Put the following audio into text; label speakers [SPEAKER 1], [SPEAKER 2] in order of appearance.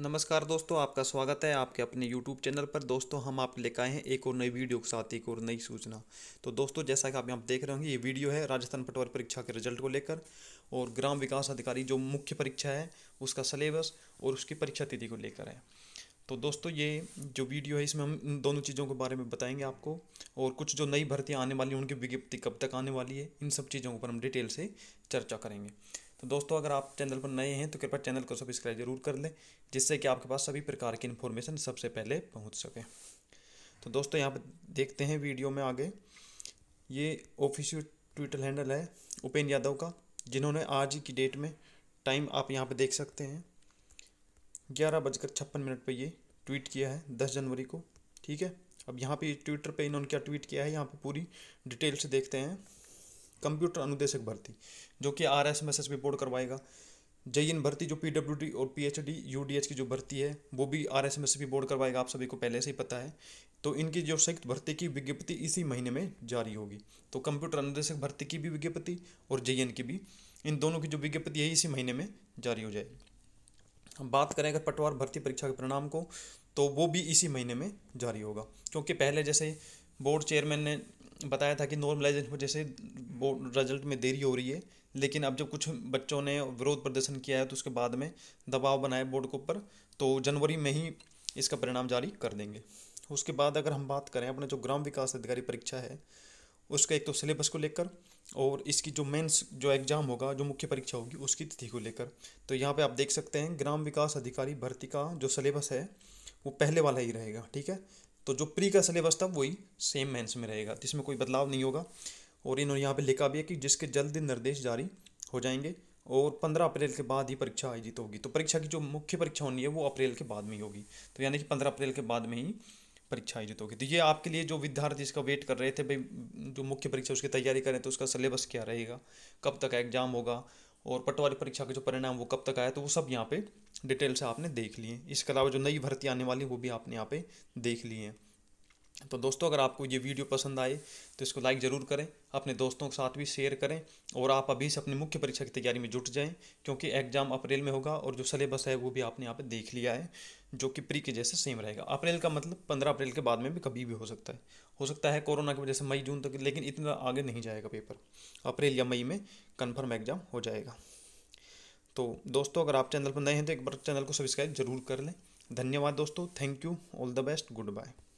[SPEAKER 1] नमस्कार दोस्तों आपका स्वागत है आपके अपने YouTube चैनल पर दोस्तों हम आप लेकर आए हैं एक और नई वीडियो के साथ एक और नई सूचना तो दोस्तों जैसा कि आप यहाँ देख रहे होंगे ये वीडियो है राजस्थान पटवारी परीक्षा के रिजल्ट को लेकर और ग्राम विकास अधिकारी जो मुख्य परीक्षा है उसका सिलेबस और उसकी परीक्षा तिथि को लेकर है तो दोस्तों ये जो वीडियो है इसमें हम इन दोनों चीज़ों के बारे में बताएंगे आपको और कुछ जो नई भर्तियाँ आने वाली हैं उनकी विज्ञप्ति कब तक आने वाली है इन सब चीज़ों पर हम डिटेल से चर्चा करेंगे तो दोस्तों अगर आप चैनल पर नए हैं तो कृपया चैनल को सब्सक्राइब जरूर कर लें जिससे कि आपके पास सभी प्रकार की इन्फॉर्मेशन सबसे पहले पहुँच सके तो दोस्तों यहाँ पर देखते हैं वीडियो में आगे ये ऑफिशियल ट्विटर हैंडल है उपेन यादव का जिन्होंने आज की डेट में टाइम आप यहाँ पर देख सकते हैं ग्यारह बजकर छप्पन मिनट पर ये ट्वीट किया है दस जनवरी को ठीक है अब यहाँ पे ट्विटर पे इन्होंने क्या ट्वीट किया है यहाँ पे पूरी डिटेल से देखते हैं कंप्यूटर अनुदेशक भर्ती जो कि R S M S S B board करवाएगा जे इन भर्ती जो पी डब्ल्यू डी और P H D U D H की जो भर्ती है वो भी R S M S B board करवाएगा आप सभी को पहले से ही पता है तो इनकी जो संयुक्त भर्ती की विज्ञप्ति इसी महीने में जारी होगी तो कंप्यूटर अनुदेशक भर्ती की भी विज्ञप्ति और जे एन की भी इन दोनों की जो विज्ञप्ति है इसी महीने में जारी हो जाएगी हम बात करें अगर पटवार भर्ती परीक्षा के परिणाम को तो वो भी इसी महीने में जारी होगा क्योंकि पहले जैसे बोर्ड चेयरमैन ने बताया था कि नॉर्मलाइजेशन की वजह से रिजल्ट में देरी हो रही है लेकिन अब जब कुछ बच्चों ने विरोध प्रदर्शन किया है तो उसके बाद में दबाव बनाए बोर्ड के ऊपर तो जनवरी में ही इसका परिणाम जारी कर देंगे उसके बाद अगर हम बात करें अपने जो ग्राम विकास अधिकारी परीक्षा है उसका एक तो सिलेबस को लेकर और इसकी जो मेंस जो एग्ज़ाम होगा जो मुख्य परीक्षा होगी उसकी तिथि को लेकर तो यहाँ पे आप देख सकते हैं ग्राम विकास अधिकारी भर्ती का जो सिलेबस है वो पहले वाला ही रहेगा ठीक है तो जो प्री का सिलेबस था वही सेम मेंस में रहेगा जिसमें कोई बदलाव नहीं होगा और इन्होंने यहाँ पे लिखा भी है कि जिसके जल्द निर्देश जारी हो जाएंगे और पंद्रह अप्रैल के बाद ही परीक्षा आयोजित होगी तो परीक्षा की जो मुख्य परीक्षा होनी है वो अप्रैल के बाद में ही होगी तो यानी कि पंद्रह अप्रैल के बाद में ही परीक्षा आयोजित होगी तो ये आपके लिए जो विद्यार्थी इसका वेट कर रहे थे भाई जो मुख्य परीक्षा उसकी तैयारी करें तो उसका सिलेबस क्या रहेगा कब तक एग्जाम होगा और पटवारी परीक्षा के जो परिणाम वो कब तक आया तो वो सब यहाँ पे डिटेल से आपने देख लिए इसके अलावा जो नई भर्ती आने वाली वो भी आपने यहाँ पे देख ली है तो दोस्तों अगर आपको ये वीडियो पसंद आए तो इसको लाइक ज़रूर करें अपने दोस्तों के साथ भी शेयर करें और आप अभी से अपनी मुख्य परीक्षा की तैयारी में जुट जाएं क्योंकि एग्ज़ाम अप्रैल में होगा और जो सिलेबस है वो भी आपने यहाँ पे देख लिया है जो कि प्री के जैसे सेम रहेगा अप्रैल का मतलब पंद्रह अप्रैल के बाद में भी कभी भी हो सकता है हो सकता है कोरोना की वजह से मई जून तक लेकिन इतना आगे नहीं जाएगा पेपर अप्रैल या मई में कन्फर्म एग्ज़ाम हो जाएगा तो दोस्तों अगर आप चैनल पर नए हैं तो एक बार चैनल को सब्सक्राइब जरूर कर लें धन्यवाद दोस्तों thank you all the best good bye